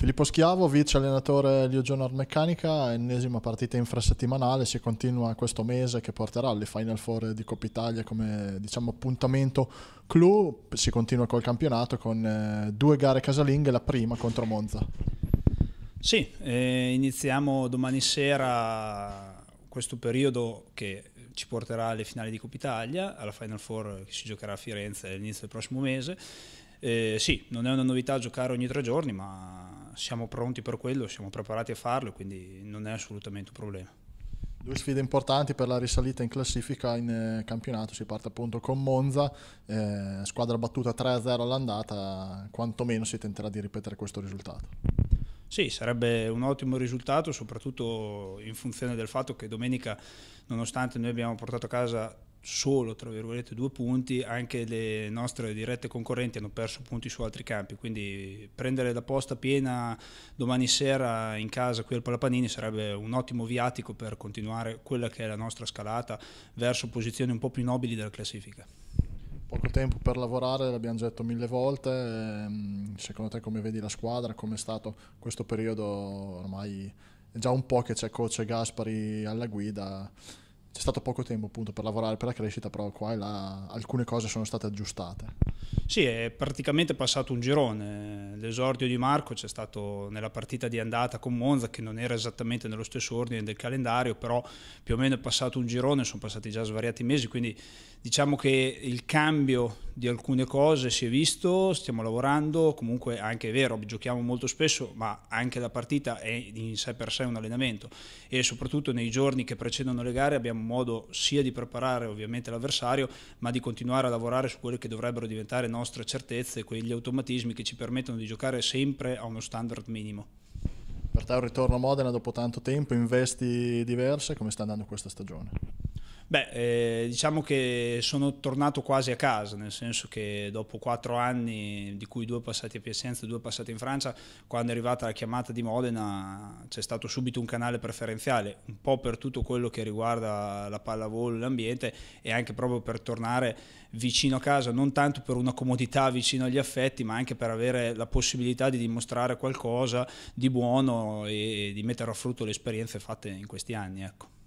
Filippo Schiavo, vice allenatore di Liogiono Meccanica, ennesima partita infrasettimanale, si continua questo mese che porterà alle Final Four di Coppa Italia come diciamo, appuntamento clou, si continua col campionato con eh, due gare casalinghe, la prima contro Monza. Sì, eh, iniziamo domani sera questo periodo che ci porterà alle finali di Coppa Italia, alla Final Four che si giocherà a Firenze all'inizio del prossimo mese. Eh, sì, non è una novità giocare ogni tre giorni, ma siamo pronti per quello, siamo preparati a farlo, quindi non è assolutamente un problema. Due sfide importanti per la risalita in classifica in eh, campionato, si parte appunto con Monza, eh, squadra battuta 3-0 all'andata, quantomeno si tenterà di ripetere questo risultato. Sì, sarebbe un ottimo risultato, soprattutto in funzione del fatto che domenica, nonostante noi abbiamo portato a casa solo tra virgolette due punti, anche le nostre dirette concorrenti hanno perso punti su altri campi, quindi prendere la posta piena domani sera in casa qui al Palapanini sarebbe un ottimo viatico per continuare quella che è la nostra scalata verso posizioni un po' più nobili della classifica. Poco tempo per lavorare, l'abbiamo detto mille volte, ehm, secondo te come vedi la squadra, come è stato questo periodo ormai, è già un po' che c'è coach Gaspari alla guida? c'è stato poco tempo appunto per lavorare per la crescita, però qua e là alcune cose sono state aggiustate. Sì, è praticamente passato un girone. L'esordio di Marco c'è stato nella partita di andata con Monza, che non era esattamente nello stesso ordine del calendario, però più o meno è passato un girone, sono passati già svariati mesi, quindi diciamo che il cambio di alcune cose si è visto, stiamo lavorando, comunque anche è vero, giochiamo molto spesso, ma anche la partita è in sé per sé un allenamento e soprattutto nei giorni che precedono le gare abbiamo modo sia di preparare ovviamente l'avversario, ma di continuare a lavorare su quelle che dovrebbero diventare nostre certezze, quegli automatismi che ci permettono di giocare sempre a uno standard minimo. Per te un ritorno a Modena dopo tanto tempo, investi diverse, come sta andando questa stagione? Beh, eh, diciamo che sono tornato quasi a casa, nel senso che dopo quattro anni, di cui due passati a Piacenza e due passati in Francia, quando è arrivata la chiamata di Modena c'è stato subito un canale preferenziale, un po' per tutto quello che riguarda la pallavolo, l'ambiente e anche proprio per tornare vicino a casa, non tanto per una comodità vicino agli affetti, ma anche per avere la possibilità di dimostrare qualcosa di buono e di mettere a frutto le esperienze fatte in questi anni. Ecco.